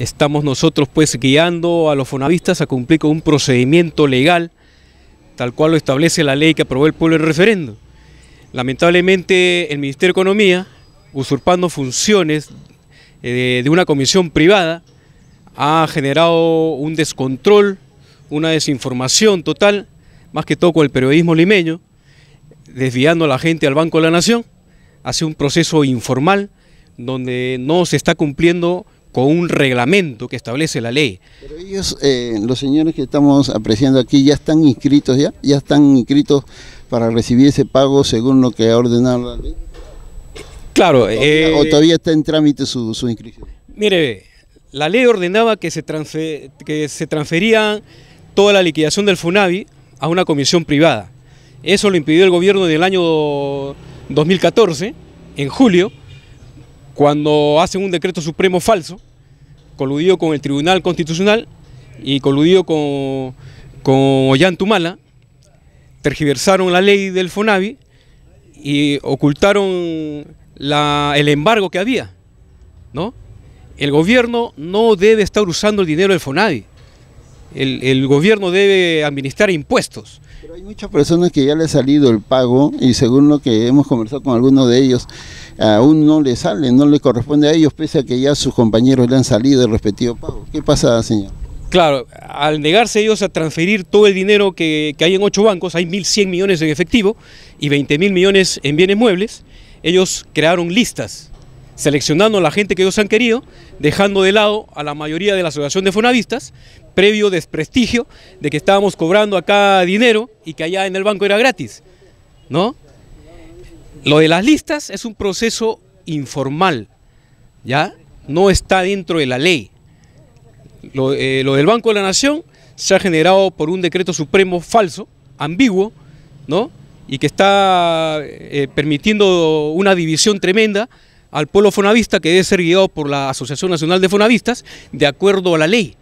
Estamos nosotros pues guiando a los fonavistas a cumplir con un procedimiento legal, tal cual lo establece la ley que aprobó el pueblo en el referendo. Lamentablemente el Ministerio de Economía, usurpando funciones eh, de una comisión privada, ha generado un descontrol, una desinformación total, más que todo con el periodismo limeño, desviando a la gente al Banco de la Nación hacia un proceso informal donde no se está cumpliendo con un reglamento que establece la ley. Pero ellos, eh, los señores que estamos apreciando aquí, ya están inscritos, ya, ya están inscritos para recibir ese pago según lo que ha ordenado la ley. Claro. ¿O, todavía eh, está en trámite su, inscripción? Mire, la ley ordenaba que se, que se transfería toda la liquidación del FUNAVI a una comisión privada. Eso lo impidió el gobierno en el año 2014, en julio, cuando hacen un decreto supremo falso coludido con el Tribunal Constitucional y coludido con, con Tumala, tergiversaron la ley del FONAVI y ocultaron el embargo que había. ¿no? El gobierno no debe estar usando el dinero del FONAVI. el gobierno debe administrar impuestos hay muchas personas que ya le ha salido el pago y según lo que hemos conversado con algunos de ellos, aún no le sale, no le corresponde a ellos, pese a que ya sus compañeros le han salido el respectivo pago. ¿Qué pasa, señor? Claro, al negarse ellos a transferir todo el dinero que, que hay en ocho bancos, hay 1.100 millones en efectivo y 20.000 millones en bienes muebles, ellos crearon listas, seleccionando a la gente que ellos han querido, dejando de lado a la mayoría de la asociación de fonavistas, previo desprestigio de que estábamos cobrando acá dinero y que allá en el banco era gratis, ¿no? Lo de las listas es un proceso informal, ¿ya? No está dentro de la ley. Lo, eh, del Banco de la Nación se ha generado por un decreto supremo falso, ambiguo, ¿no? y que está eh, permitiendo una división tremenda al pueblo fonavista que debe ser guiado por la Asociación Nacional de Fonavistas de acuerdo a la ley.